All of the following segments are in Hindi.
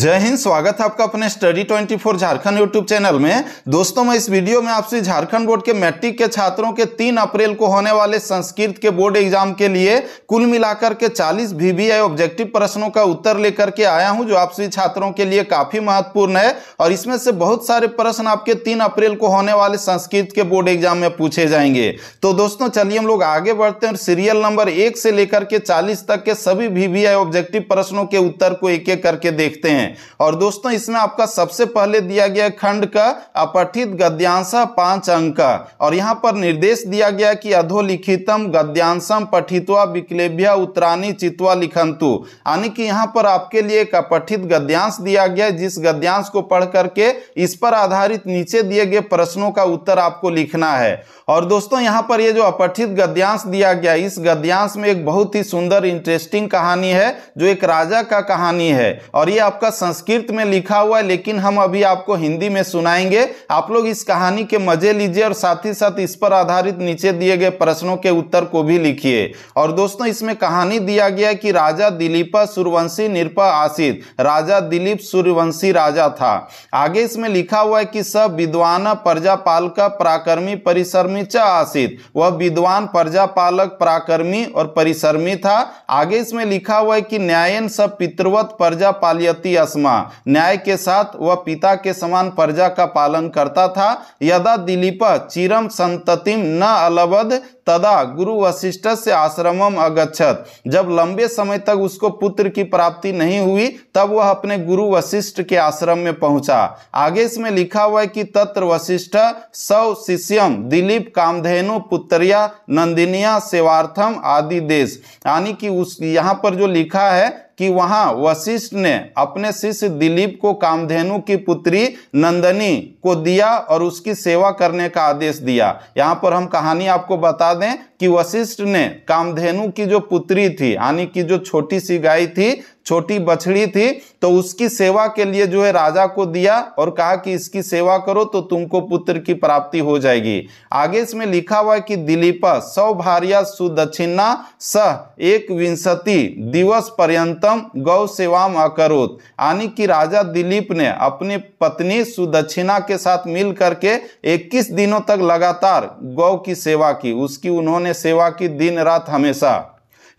जय हिंद स्वागत है आपका अपने स्टडी 24 झारखंड यूट्यूब चैनल में दोस्तों मैं इस वीडियो में आपसे झारखंड बोर्ड के मैट्रिक के छात्रों के 3 अप्रैल को होने वाले संस्कृत के बोर्ड एग्जाम के लिए कुल मिलाकर के 40 वीवीआई ऑब्जेक्टिव प्रश्नों का उत्तर लेकर के आया हूं जो आपसी छात्रों के लिए काफी महत्वपूर्ण है और इसमें से बहुत सारे प्रश्न आपके तीन अप्रैल को होने वाले संस्कृत के बोर्ड एग्जाम में पूछे जाएंगे तो दोस्तों चलिए हम लोग आगे बढ़ते हैं सीरियल नंबर एक से लेकर के चालीस तक के सभी वीवीआई ऑब्जेक्टिव प्रश्नों के उत्तर को एक एक करके देखते हैं हैं और दोस्तों इसमें आपका सबसे पहले दिया गया खंड का अपठित गद्यांश पांच अंक का और यहाँ पर निर्देश दिया गया कि अधोलिखितम गद्यांशम पठित्वा विक्लेभ्या उत्तरानी चित्वा लिखंतु यानी कि यहाँ पर आपके लिए एक अपठित गद्यांश दिया गया जिस गद्यांश को पढ़ करके इस पर आधारित नीचे दिए गए प्रश्नों का उत्तर आपको लिखना है और दोस्तों यहाँ पर ये जो अपठित गद्यांश दिया गया इस गद्यांश में एक बहुत ही सुंदर इंटरेस्टिंग कहानी है जो एक राजा का कहानी है और ये आपका पूरा संस्कृत में लिखा हुआ है लेकिन हम अभी आपको हिंदी में सुनाएंगे आप लोग इस कहानी के मजे लीजिए और साथ ही साथ इस पर आधारित नीचे दिए गए प्रश्नों के उत्तर को भी लिखिए और दोस्तों इसमें कहानी दिया गया कि राजा दिलीपा सूर्यवंशी निरप आशित राजा दिलीप सूर्यवंशी राजा था आगे इसमें लिखा हुआ है कि सब विद्वान प्रजापाल का पराकर्मी परिसर्मी च आशित वह विद्वान प्रजापालक पराकर्मी और परिसर्मी था आगे इसमें लिखा हुआ है कि न्यायन सब पितृवत प्रजा पालियती यस्मा न्याय के साथ वह पिता के समान प्रजा का पालन करता था यदा दिलीप चिरम संततिम न अलवध तदा गुरु वशिष्ठ से आश्रमम अगछत जब लंबे समय तक उसको पुत्र की प्राप्ति नहीं हुई तब वह अपने गुरु वशिष्ठ के आश्रम में पहुंचा आगे इसमें लिखा हुआ है कि तत्र वशिष्ठ सौ शिष्यम दिलीप कामधेनु पुत्रिया नंदिनिया सेवार्थम आदि देश यानी कि उस यहाँ पर जो लिखा है कि वहां वशिष्ठ ने अपने शिष्य दिलीप को कामधेनु की पुत्री नंदनी को दिया और उसकी सेवा करने का आदेश दिया यहां पर हम कहानी आपको बता बता दें कि वशिष्ठ ने कामधेनु की जो पुत्री थी यानी कि जो छोटी सी गाय थी छोटी बछड़ी थी तो उसकी सेवा के लिए जो है राजा को दिया और कहा कि इसकी सेवा करो तो तुमको पुत्र की प्राप्ति हो जाएगी आगे इसमें लिखा हुआ है कि दिलीप सौ भारिया सुदक्षिणा स एक विंशति दिवस पर्यंतम गौ सेवाम अकरोत यानी कि राजा दिलीप ने अपनी पत्नी सुदक्षिणा के साथ मिल करके इक्कीस दिनों तक लगातार गौ की सेवा की उसकी उन्होंने सेवा की दिन रात हमेशा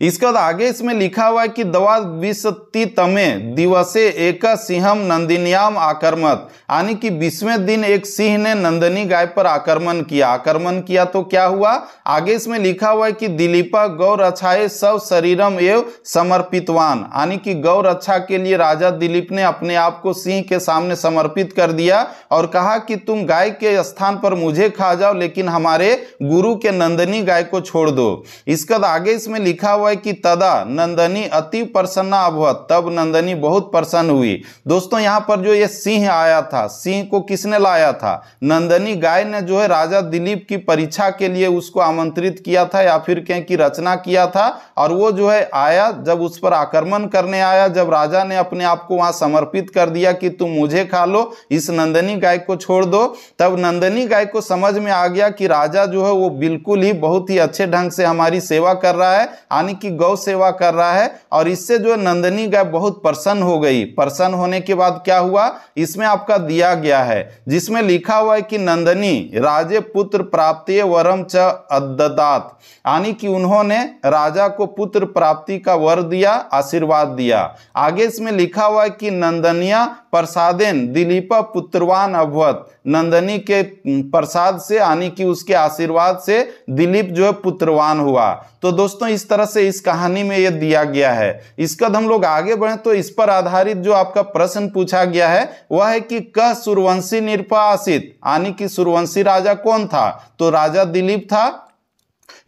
इसके बाद आगे इसमें लिखा हुआ है कि दवा विशति तमे दिवसे एक सिंहम नंदिनियाम आक्रमत यानी कि बीसवें दिन एक सिंह ने नंदनी गाय पर आक्रमण किया आक्रमण किया तो क्या हुआ आगे इसमें लिखा हुआ है कि दिलीपा गौ रक्षाए सब शरीरम एवं समर्पितवान यानी कि गौ रक्षा के लिए राजा दिलीप ने अपने आप को सिंह के सामने समर्पित कर दिया और कहा कि तुम गाय के स्थान पर मुझे खा जाओ लेकिन हमारे गुरु के नंदनी गाय को छोड़ दो इसके बाद आगे इसमें लिखा हुआ है कि तदा नंदनी अति प्रसन्न अभवत तब नंदनी बहुत प्रसन्न हुई दोस्तों यहाँ पर जो ये सिंह आया था सिंह को किसने लाया था नंदनी गाय ने जो है राजा दिलीप की परीक्षा के लिए उसको आमंत्रित किया था या फिर कहें कि रचना किया था और वो जो है आया जब उस पर आक्रमण करने आया जब राजा ने अपने आप को वहाँ समर्पित कर दिया कि तुम मुझे खा लो इस नंदनी गाय को छोड़ दो तब नंदनी गाय को समझ में आ गया कि राजा जो है वो बिल्कुल ही बहुत ही अच्छे ढंग से हमारी सेवा कर रहा है यानी भगवान की गौ सेवा कर रहा है और इससे जो नंदनी गाय बहुत प्रसन्न हो गई प्रसन्न होने के बाद क्या हुआ इसमें आपका दिया गया है जिसमें लिखा हुआ है कि नंदनी राजे पुत्र प्राप्ति वरम च अदात यानी कि उन्होंने राजा को पुत्र प्राप्ति का वर दिया आशीर्वाद दिया आगे इसमें लिखा हुआ है कि नंदनिया प्रसादेन दिलीपा पुत्रवान अभवत नंदनी के प्रसाद से यानी कि उसके आशीर्वाद से दिलीप जो है पुत्रवान हुआ तो दोस्तों इस तरह से इस कहानी में यह दिया गया है इसका हम लोग आगे बढ़े तो इस पर आधारित जो आपका प्रश्न पूछा गया है वह है कि कह सूर्यवंशी निर्पासित यानी कि सूर्यवंशी राजा कौन था तो राजा दिलीप था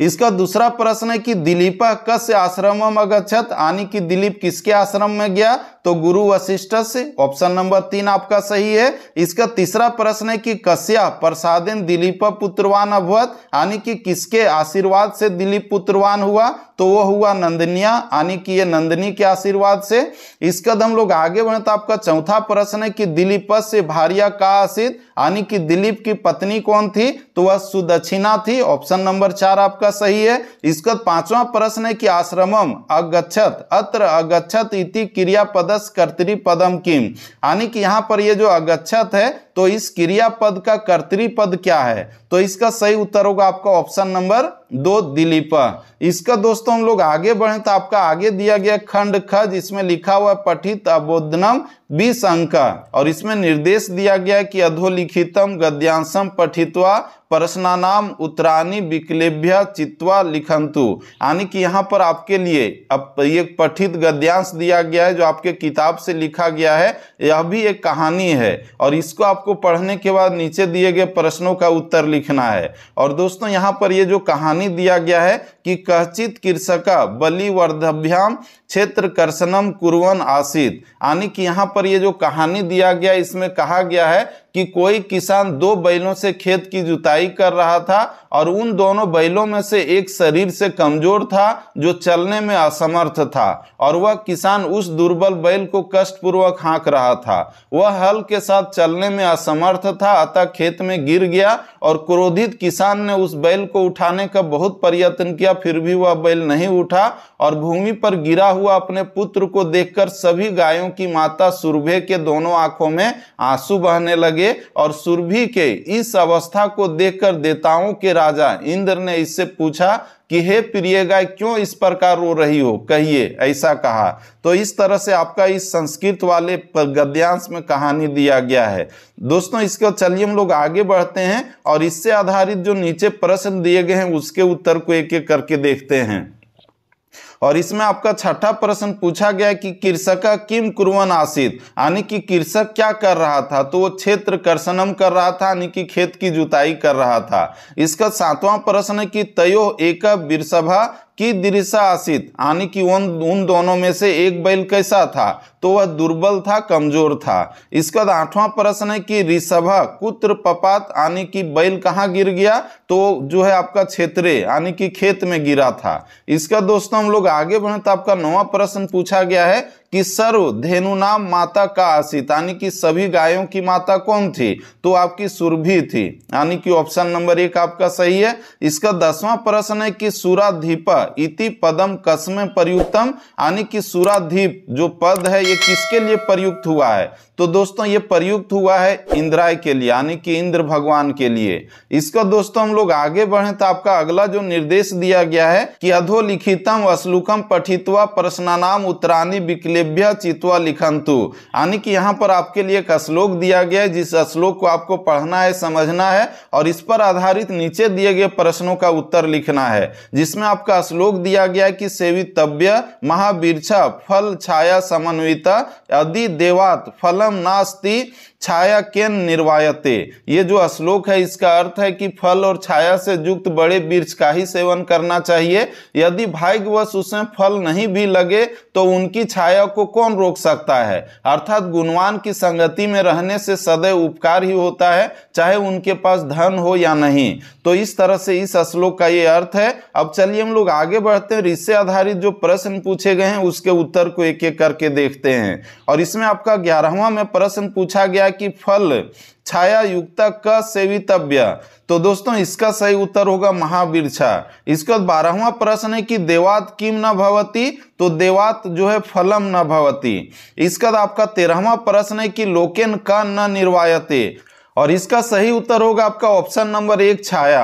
इसका दूसरा प्रश्न है कि दिलीपा कस आश्रम अगछत यानी कि दिलीप किसके आश्रम में गया तो गुरु वशिष्ठ से ऑप्शन नंबर तीन आपका सही है इसका तीसरा प्रश्न है कि कश्या प्रसादिन दिलीप पुत्रवान अभवत यानी कि किसके आशीर्वाद से दिलीप पुत्रवान हुआ तो वो हुआ नंदनिया यानी कि ये नंदनी के आशीर्वाद से इसका हम लोग आगे बढ़े तो आपका चौथा प्रश्न है कि दिलीप से भारिया का आशित यानी कि दिलीप की पत्नी कौन थी तो वह सुदक्षिणा थी ऑप्शन नंबर चार आपका सही है इसका पांचवा प्रश्न है कि आश्रमम अगछत अत्र अगछत इति क्रिया पद अगच्छस कर्तृपदम किम यानी कि यहाँ पर ये जो अगच्छत है तो इस क्रिया पद का कर्तृपद क्या है तो इसका सही उत्तर होगा आपका ऑप्शन नंबर दो दिलीप इसका दोस्तों हम लोग आगे बढ़े तो आपका आगे दिया गया खंड ख जिसमें लिखा हुआ पठित अबोधनम अंक और इसमें निर्देश दिया गया कि अधोलिखितम गद्यांशम पठित्वा प्रश्नानाम उत्तरानी विकलेभ्य चित्वा लिखंतु यानी कि यहाँ पर आपके लिए अब ये पठित गद्यांश दिया गया है जो आपके किताब से लिखा गया है यह भी एक कहानी है और इसको आपको पढ़ने के बाद नीचे दिए गए प्रश्नों का उत्तर लिखना है और दोस्तों यहाँ पर ये जो कहानी दिया गया है कि कचित कृषक बलिवर्धभ्याम क्षेत्र कर्शनम कुरवन आसित यानी कि यहाँ पर ये जो कहानी दिया गया इसमें कहा गया है कि कोई किसान दो बैलों से खेत की जुताई कर रहा था और उन दोनों बैलों में से एक शरीर से कमजोर था जो चलने में असमर्थ था और वह किसान उस दुर्बल बैल को कष्टपूर्वक हाँक रहा था वह हल के साथ चलने में असमर्थ था अतः खेत में गिर गया और क्रोधित किसान ने उस बैल को उठाने का बहुत प्रयत्न किया फिर भी वह बैल नहीं उठा और भूमि पर गिरा हुआ अपने पुत्र को देखकर सभी गायों की माता सुरभे के दोनों आंखों में आंसू बहने लगे और सुरभि के इस अवस्था को देखकर देताओं के राजा इंद्र ने इससे पूछा कि हे प्रिय गाय क्यों इस प्रकार रो रही हो कहिए ऐसा कहा तो इस तरह से आपका इस संस्कृत वाले गद्यांश में कहानी दिया गया है दोस्तों इसको चलिए हम लोग आगे बढ़ते हैं और इससे आधारित जो नीचे प्रश्न दिए गए हैं उसके उत्तर को एक एक करके देखते हैं और इसमें आपका छठा प्रश्न पूछा गया कि कृषक किम कुरवन आशित यानी कि कृषक क्या कर रहा था तो वो क्षेत्र कर्षणम कर रहा था यानी कि खेत की जुताई कर रहा था इसका सातवां प्रश्न है कि तयो एक बिरसभा की दृशा आसित यानी कि उन उन दोनों में से एक बैल कैसा था तो वह दुर्बल था कमजोर था इसके बाद आठवां प्रश्न है कि ऋषभा कुत्र पपात यानी कि बैल कहाँ गिर गया तो जो है आपका क्षेत्र यानी कि खेत में गिरा था इसका दोस्तों हम लोग आगे बढ़े तो आपका नवा प्रश्न पूछा गया है कि सर्व धेनु नाम माता का आसित यानी कि सभी गायों की माता कौन थी तो आपकी सुरभि थी यानी कि ऑप्शन नंबर एक आपका सही है इसका दसवां प्रश्न है कि सुराधीप इति पदम कसम प्रयुक्तम यानी कि सुराधीप जो पद है ये किसके लिए प्रयुक्त हुआ है तो दोस्तों ये प्रयुक्त हुआ है इंद्राय के लिए यानी कि इंद्र भगवान के लिए इसका दोस्तों हम लोग आगे बढ़े तो आपका अगला जो निर्देश दिया गया है कि अधोलिखितम अश्लुकम पठित्वा प्रश्नानाम उत्तरानी विकली लेभ्य चित्वा लिखंतु यानी कि यहाँ पर आपके लिए एक श्लोक दिया गया है जिस श्लोक को आपको पढ़ना है समझना है और इस पर आधारित नीचे दिए गए प्रश्नों का उत्तर लिखना है जिसमें आपका श्लोक दिया गया है कि सेवितव्य महावीरछा फल छाया समन्विता यदि देवात फलम नास्ति छाया के निर्वायते ये जो श्लोक है इसका अर्थ है कि फल और छाया से युक्त बड़े वृक्ष का ही सेवन करना चाहिए यदि भाग्यवश उसे फल नहीं भी लगे तो उनकी छाया को कौन रोक सकता है अर्थात गुणवान की संगति में रहने से सदैव उपकार ही होता है चाहे उनके पास धन हो या नहीं तो इस तरह से इस श्लोक का ये अर्थ है अब चलिए हम लोग आगे बढ़ते हैं इससे आधारित जो प्रश्न पूछे गए हैं उसके उत्तर को एक एक करके देखते हैं और इसमें आपका ग्यारहवा में प्रश्न पूछा गया कि फल छाया युक्त का सेवितव्य तो दोस्तों इसका सही उत्तर होगा महावीरछा इसका बारहवा प्रश्न है कि देवात किम न भवती तो देवात जो है फलम न भवती इसका आपका तेरहवा प्रश्न है कि लोकेन का न निर्वायते और इसका सही उत्तर होगा आपका ऑप्शन नंबर एक छाया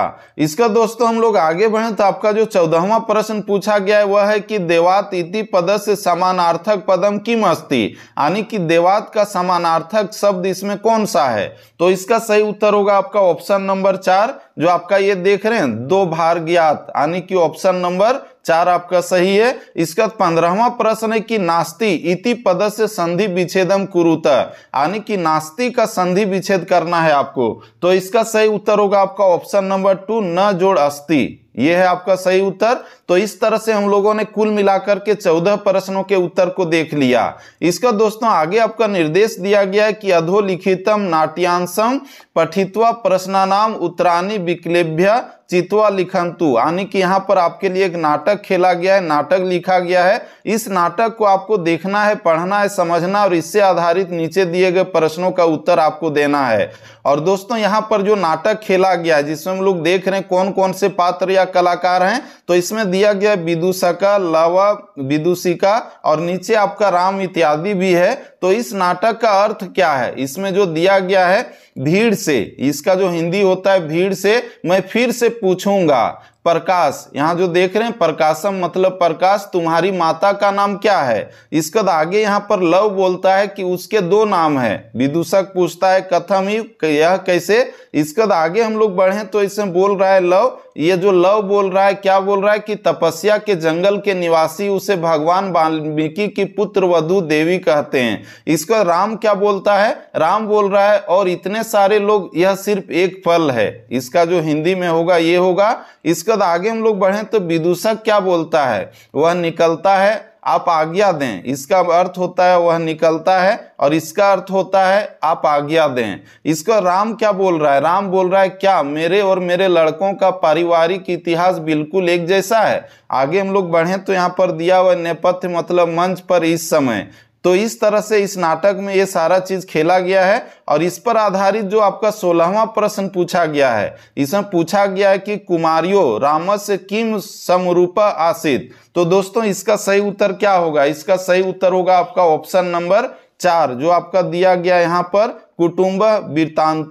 इसका दोस्तों हम लोग आगे बढ़े तो आपका जो चौदहवा प्रश्न पूछा गया है वह है कि देवात इति पद से समानार्थक पदम किम अस्ति यानी कि देवात का समानार्थक शब्द इसमें कौन सा है तो इसका सही उत्तर होगा आपका ऑप्शन नंबर चार जो आपका ये देख रहे हैं दो भार ज्ञात यानी कि ऑप्शन नंबर चार आपका सही है इसका पंद्रहवा प्रश्न है कि नास्ती इति पद से संधि विच्छेदम कुरुता यानी कि नास्ती का संधि विच्छेद करना है आपको तो इसका सही उत्तर होगा आपका ऑप्शन नंबर टू न जोड़ अस्थि यह है आपका सही उत्तर तो इस तरह से हम लोगों ने कुल मिलाकर के चौदह प्रश्नों के उत्तर को देख लिया इसका दोस्तों आगे आपका निर्देश दिया गया है कि अधोलिखितम नाट्यांशम पठित्वा प्रश्नानाम उत्तराणी विक्लेभ्य चितवा लिखंतु यानी कि यहाँ पर आपके लिए एक नाटक खेला गया है नाटक लिखा गया है इस नाटक को आपको देखना है पढ़ना है समझना और इससे आधारित नीचे दिए गए प्रश्नों का उत्तर आपको देना है और दोस्तों यहाँ पर जो नाटक खेला गया है जिसमें हम लोग देख रहे हैं कौन कौन से पात्र या कलाकार हैं तो इसमें दिया गया है विदुषका लवा विदुषिका और नीचे आपका राम इत्यादि भी है तो इस नाटक का अर्थ क्या है इसमें जो दिया गया है भीड़ से इसका जो हिंदी होता है भीड़ से मैं फिर से पूछूंगा प्रकाश यहाँ जो देख रहे हैं प्रकाशम मतलब प्रकाश तुम्हारी माता का नाम क्या है इसके तो आगे यहाँ पर लव बोलता है कि उसके दो नाम है विदूषक पूछता है कथम ही यह कैसे इसके तो आगे हम लोग बढ़े तो इसमें बोल रहा है लव ये जो लव बोल रहा है क्या बोल रहा है कि तपस्या के जंगल के निवासी उसे भगवान वाल्मीकि की पुत्र वधु देवी कहते हैं इसका राम क्या बोलता है राम बोल रहा है और इतने सारे लोग यह सिर्फ एक फल है इसका जो हिंदी में होगा ये होगा इसका बाद आगे हम लोग बढ़े तो विदूषक क्या बोलता है वह निकलता है आप आज्ञा दें इसका अर्थ होता है वह निकलता है और इसका अर्थ होता है आप आज्ञा दें इसका राम क्या बोल रहा है राम बोल रहा है क्या मेरे और मेरे लड़कों का पारिवारिक इतिहास बिल्कुल एक जैसा है आगे हम लोग बढ़े तो यहाँ पर दिया हुआ नेपथ्य मतलब मंच पर इस समय तो इस तरह से इस नाटक में ये सारा चीज़ खेला गया है और इस पर आधारित जो आपका सोलहवा प्रश्न पूछा गया है इसमें पूछा गया है कि कुमारियो रामस किम समरूप आसित तो दोस्तों इसका सही उत्तर क्या होगा इसका सही उत्तर होगा आपका ऑप्शन नंबर चार जो आपका दिया गया यहाँ पर कुटुम्ब वृतांत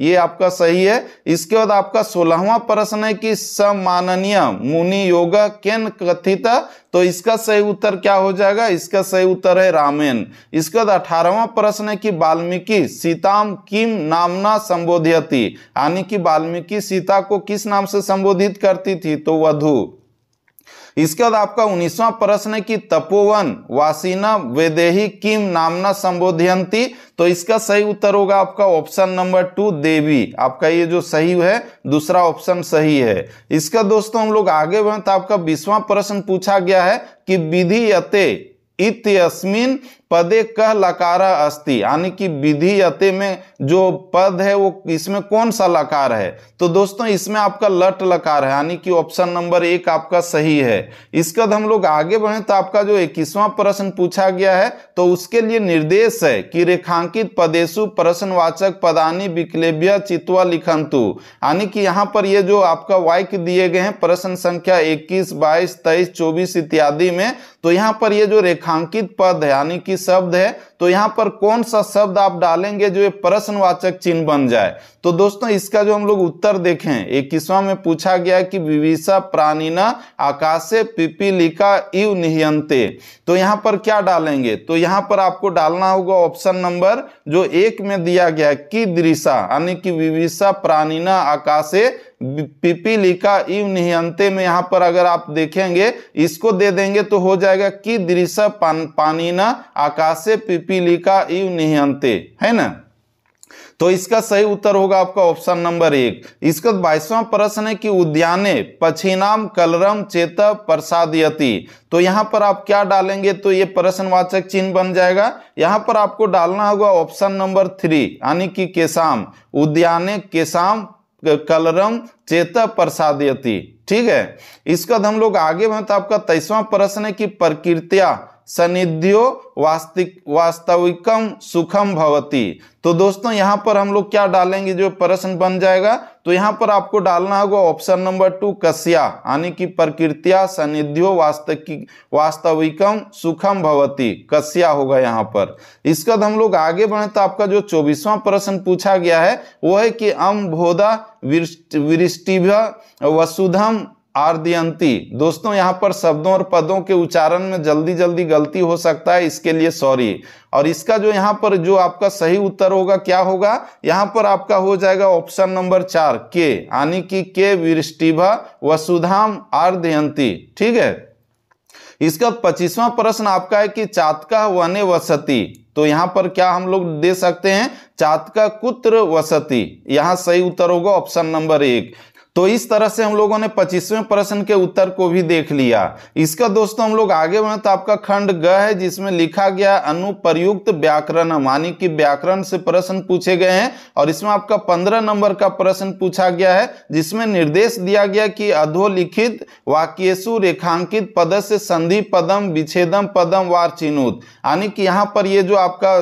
ये आपका सही है इसके बाद आपका सोलहवा प्रश्न है कि सम्माननीय मुनि योगा केन कथित तो इसका सही उत्तर क्या हो जाएगा इसका सही उत्तर है रामेन इसके बाद अठारहवा प्रश्न है कि वाल्मीकि सीताम किम नामना संबोधित यानी कि वाल्मीकि सीता को किस नाम से संबोधित करती थी तो वधु इसके बाद आपका उन्नीसवा प्रश्न है कि तपोवन वासीना वेदेही किम नामना संबोधयंती तो इसका सही उत्तर होगा आपका ऑप्शन नंबर टू देवी आपका ये जो सही है दूसरा ऑप्शन सही है इसका दोस्तों हम लोग आगे बढ़े तो आपका बीसवा प्रश्न पूछा गया है कि विधि अते इतमिन पदे कह लकारा अस्ति यानी कि विधि अते में जो पद है वो इसमें कौन सा लकार है तो दोस्तों इसमें आपका लट लकार है यानी कि ऑप्शन नंबर एक आपका सही है इसके बाद हम लोग आगे बढ़े तो आपका जो इक्कीसवां प्रश्न पूछा गया है तो उसके लिए निर्देश है कि रेखांकित पदेशु प्रश्नवाचक पदानी विकलेभ्य चितवा लिखंतु यानी कि यहाँ पर ये जो आपका वाक्य दिए गए हैं प्रश्न संख्या इक्कीस बाईस तेईस चौबीस इत्यादि में तो यहाँ पर ये जो रेखांकित पद है यानी कि शब्द है तो यहाँ पर कौन सा शब्द आप डालेंगे जो ये प्रश्नवाचक चिन्ह बन जाए तो दोस्तों इसका जो हम लोग उत्तर देखें इक्कीसवां में पूछा गया कि विविषा प्राणीना आकाशे पिपीलिका इव निहते तो यहाँ पर क्या डालेंगे तो यहाँ पर आपको डालना होगा ऑप्शन नंबर जो एक में दिया गया कि दृशा यानी कि विविषा प्राणीना आकाशे पिपीलिका इव निहंते में यहाँ पर अगर आप देखेंगे इसको दे देंगे तो हो जाएगा कि दृश्य पान, पानी न आकाशे पिपीलिका इव निहंते है ना तो इसका सही उत्तर होगा आपका ऑप्शन नंबर एक इसका बाईसवां प्रश्न है कि उद्याने पछिनाम कलरम चेत प्रसादयति तो यहाँ पर आप क्या डालेंगे तो ये प्रश्नवाचक चिन्ह बन जाएगा यहाँ पर आपको डालना होगा ऑप्शन नंबर थ्री यानी कि केसाम उद्याने केसाम कलरम चेत प्रसादयति ठीक है इसका हम लोग आगे बढ़े तो आपका तेईसवा प्रश्न है कि प्रकृतिया सनिध्यो वास्तविक वास्तविकम सुखम भवती तो दोस्तों यहाँ पर हम लोग क्या डालेंगे जो प्रश्न बन जाएगा तो यहाँ पर आपको डालना होगा ऑप्शन नंबर टू कस्या यानी कि प्रकृतिया सनिध्यो वास्तविक वास्तविकम सुखम भवती कस्या होगा यहाँ पर इसके बाद हम लोग आगे बढ़े तो आपका जो चौबीसवां प्रश्न पूछा गया है वो है कि अम्भोदा वृष्टि वसुधम आर्द्यंती दोस्तों यहाँ पर शब्दों और पदों के उच्चारण में जल्दी जल्दी गलती हो सकता है इसके लिए सॉरी और इसका जो यहाँ पर जो आपका सही उत्तर होगा क्या होगा यहाँ पर आपका हो जाएगा ऑप्शन नंबर चार के यानी कि के विष्टिभा वसुधाम आर्दयंती ठीक है इसका पच्चीसवां प्रश्न आपका है कि चातका वने वसती तो यहां पर क्या हम लोग दे सकते हैं चातका कुत्र वसती यहां सही उत्तर होगा ऑप्शन नंबर एक तो इस तरह से हम लोगों ने पच्चीसवें प्रश्न के उत्तर को भी देख लिया इसका दोस्तों हम लोग आगे बढ़े तो आपका खंड ग है जिसमें लिखा गया अनुप्रयुक्त व्याकरण मानी कि व्याकरण से प्रश्न पूछे गए हैं और इसमें आपका पंद्रह नंबर का प्रश्न पूछा गया है जिसमें निर्देश दिया गया कि अधोलिखित वाक्यसु रेखांकित पद से संधि पदम विच्छेदम पदम वार चिन्हुत यानी कि यहाँ पर ये जो आपका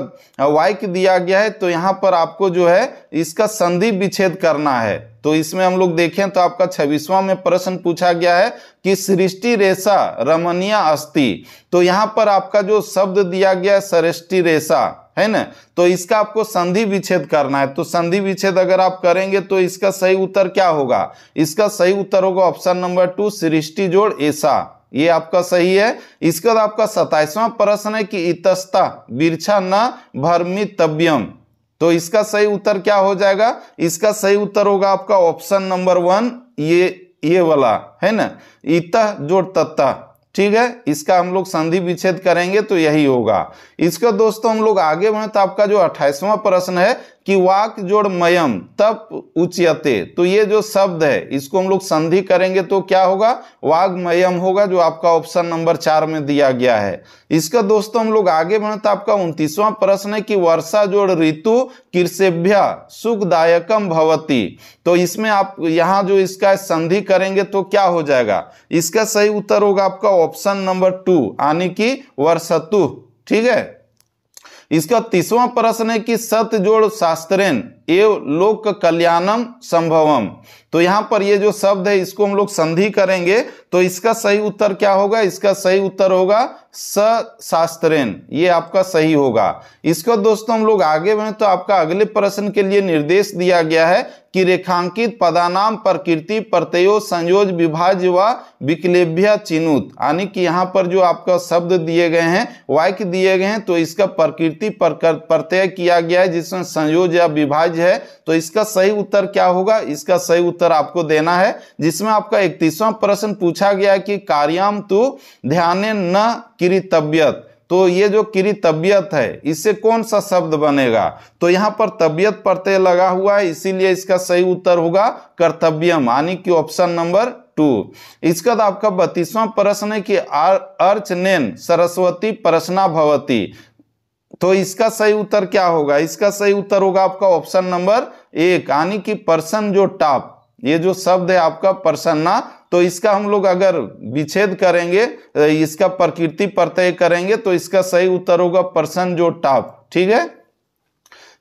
वाक्य दिया गया है तो यहाँ पर आपको जो है इसका संधि विच्छेद करना है तो इसमें हम लोग देखें तो आपका छब्बीसवां में प्रश्न पूछा गया है कि सृष्टि रेशा रमणीय अस्थि तो यहां पर आपका जो शब्द दिया गया है सृष्टि रेशा है ना तो इसका आपको संधि विच्छेद करना है तो संधि विच्छेद अगर आप करेंगे तो इसका सही उत्तर क्या होगा इसका सही उत्तर होगा ऑप्शन नंबर टू सृष्टि जोड़ ऐसा ये आपका सही है इसके बाद आपका सताइसवां प्रश्न है कि इतस्ता बिरछा न भरमितव्यम तो इसका सही उत्तर क्या हो जाएगा इसका सही उत्तर होगा आपका ऑप्शन नंबर वन ये ये वाला है ना इत जोड़ तत्ता ठीक है इसका हम लोग संधि विच्छेद करेंगे तो यही होगा इसका दोस्तों हम लोग आगे बढ़े तो आपका जो अट्ठाईसवां प्रश्न है कि वाक जोड़ मयम तप उचयते तो ये जो शब्द है इसको हम लोग संधि करेंगे तो क्या होगा मयम होगा जो आपका ऑप्शन नंबर चार में दिया गया है इसका दोस्तों हम लोग आगे बढ़े तो आपका उनतीसवां प्रश्न है कि वर्षा जोड़ ऋतु कृषिभ्य सुखदायकम भवती तो इसमें आप यहाँ जो इसका संधि करेंगे तो क्या हो जाएगा इसका सही उत्तर होगा आपका ऑप्शन नंबर टू यानी कि वर्षतु ठीक है इसका तीसवा प्रश्न है कि सतजोड़ शास्त्रेन एव लोक कल्याणम संभवम तो यहाँ पर ये जो शब्द है इसको हम लोग संधि करेंगे तो इसका सही उत्तर क्या होगा इसका सही उत्तर होगा स शास्त्रेन ये आपका सही होगा इसको दोस्तों हम लोग आगे बढ़े तो आपका अगले प्रश्न के लिए निर्देश दिया गया है कि रेखांकित पदानाम प्रकृति प्रत्यय संयोज विभाज व विकलेभ्य चिन्हुत यानी कि यहाँ पर जो आपका शब्द दिए गए हैं वाक्य दिए गए हैं तो इसका प्रकृति प्रत्यय किया गया है जिसमें संयोज या विभाज चार्ज है तो इसका सही उत्तर क्या होगा इसका सही उत्तर आपको देना है जिसमें आपका इकतीसवा प्रश्न पूछा गया कि कार्याम तु ध्यान न किरी तबियत तो ये जो किरी तबियत है इससे कौन सा शब्द बनेगा तो यहाँ पर तबियत प्रत्यय लगा हुआ है इसीलिए इसका सही उत्तर होगा कर्तव्यम यानी कि ऑप्शन नंबर टू इसका आपका बत्तीसवां प्रश्न है कि अर्चनेन सरस्वती प्रश्ना भवती तो इसका सही उत्तर क्या होगा इसका सही उत्तर होगा आपका ऑप्शन नंबर एक यानी कि पर्सन जो टॉप ये जो शब्द है आपका प्रसन्ना तो इसका हम लोग अगर विच्छेद करेंगे इसका प्रकृति प्रत्यय करेंगे तो इसका सही उत्तर होगा पर्सन जो टाप ठीक है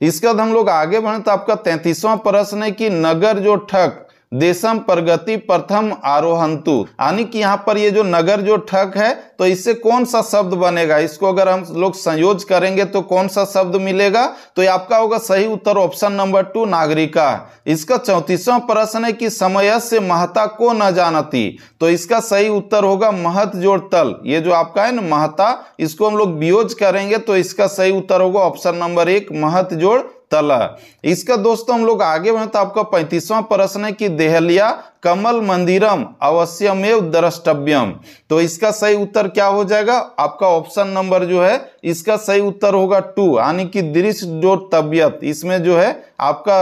इसके बाद हम लोग आगे बढ़े तो आपका तैतीसवां प्रश्न है कि नगर जो ठक देशम प्रगति प्रथम आरोहंतु यानी कि यहाँ पर ये जो नगर जो ठक है तो इससे कौन सा शब्द बनेगा इसको अगर हम लोग संयोज करेंगे तो कौन सा शब्द मिलेगा तो ये आपका होगा सही उत्तर ऑप्शन नंबर टू नागरिका इसका चौतीसवा प्रश्न है कि समय से महता को न जानती तो इसका सही उत्तर होगा महत जोड़ तल ये जो आपका है ना महता इसको हम लोग वियोज करेंगे तो इसका सही उत्तर होगा ऑप्शन नंबर एक महत जोड़ तला इसका दोस्तों हम लोग आगे बढ़े तो आपका पैंतीसवा प्रश्न है कि देहलिया कमल मंदिरम अवश्यमेव द्रष्टव्यम तो इसका सही उत्तर क्या हो जाएगा आपका ऑप्शन नंबर जो है इसका सही उत्तर होगा टू यानी कि दृश्य जो तबियत इसमें जो है आपका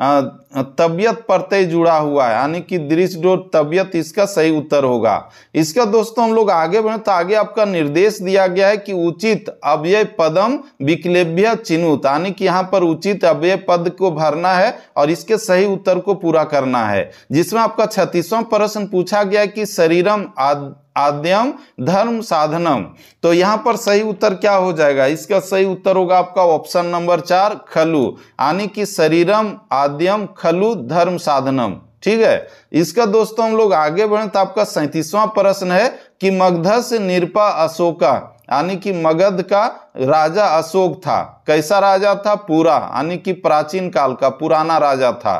तबियत प्रत्यय जुड़ा हुआ है यानी कि दृष्ट डोर तबियत इसका सही उत्तर होगा इसका दोस्तों हम लोग आगे बढ़े तो आगे आपका निर्देश दिया गया है कि उचित अव्यय पदम विकलेभ्य चिन्हित यानी कि यहाँ पर उचित अव्यय पद को भरना है और इसके सही उत्तर को पूरा करना है जिसमें आपका छत्तीसवां प्रश्न पूछा गया है कि शरीरम आद आद्यम धर्म साधनम तो यहां पर सही उत्तर क्या हो जाएगा इसका सही उत्तर होगा आपका ऑप्शन नंबर चार खलु यानी कि शरीरम आद्यम खलु धर्म साधनम ठीक है इसका दोस्तों हम लोग आगे बढ़े तो आपका सैतीसवां प्रश्न है कि मगधस निरपा अशोका यानी कि मगध का राजा अशोक था कैसा राजा था पूरा यानी कि प्राचीन काल का पुराना राजा था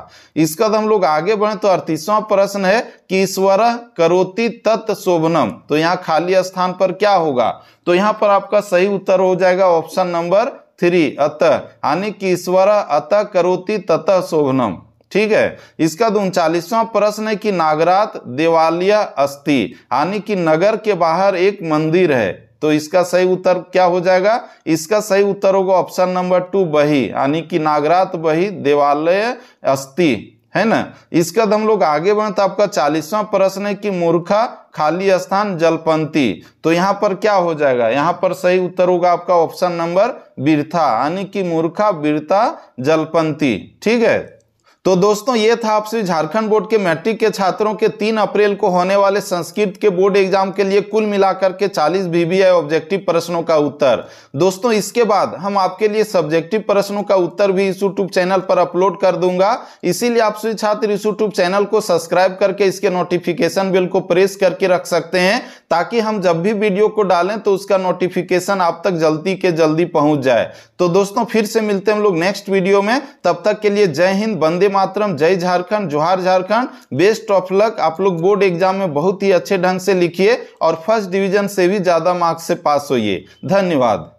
इसका हम लोग आगे बढ़े तो अड़तीसवा प्रश्न है कि ईश्वर करोति तत् शोभनम तो यहाँ खाली स्थान पर क्या होगा तो यहाँ पर आपका सही उत्तर हो जाएगा ऑप्शन नंबर थ्री अत यानी कि ईश्वर अत करोति ततः शोभनम ठीक है इसका तो उनचालीसवा प्रश्न है कि नागरात देवालिया अस्थि यानी कि नगर के बाहर एक मंदिर है तो इसका सही उत्तर क्या हो जाएगा इसका सही उत्तर होगा ऑप्शन नंबर टू बही यानी कि नागरात बही देवालय अस्थि है ना इसका तो हम लोग आगे बढ़े तो आपका चालीसवां प्रश्न है कि मूर्खा खाली स्थान जलपंथी तो यहाँ पर क्या हो जाएगा यहाँ पर सही उत्तर होगा आपका ऑप्शन नंबर बीरथा यानी कि मूर्खा बीरता जलपंथी ठीक है तो दोस्तों ये था आपसे झारखंड बोर्ड के मैट्रिक के छात्रों के तीन अप्रैल को होने वाले संस्कृत के बोर्ड एग्जाम के लिए कुल मिलाकर के 40 बीबीआई ऑब्जेक्टिव प्रश्नों का उत्तर दोस्तों इसके बाद हम आपके लिए सब्जेक्टिव प्रश्नों का उत्तर भी इस यूट्यूब चैनल पर अपलोड कर दूंगा इसीलिए आप सभी छात्र इस यूट्यूब चैनल को सब्सक्राइब करके इसके नोटिफिकेशन बिल को प्रेस करके रख सकते हैं ताकि हम जब भी वीडियो को डालें तो उसका नोटिफिकेशन आप तक जल्दी के जल्दी पहुंच जाए तो दोस्तों फिर से मिलते हैं हम लोग नेक्स्ट वीडियो में तब तक के लिए जय हिंद बंदे मातरम जय झारखंड जोहार झारखंड बेस्ट ऑफ लक आप लोग बोर्ड एग्जाम में बहुत ही अच्छे ढंग से लिखिए और फर्स्ट डिवीजन से भी ज़्यादा मार्क्स से पास होइए धन्यवाद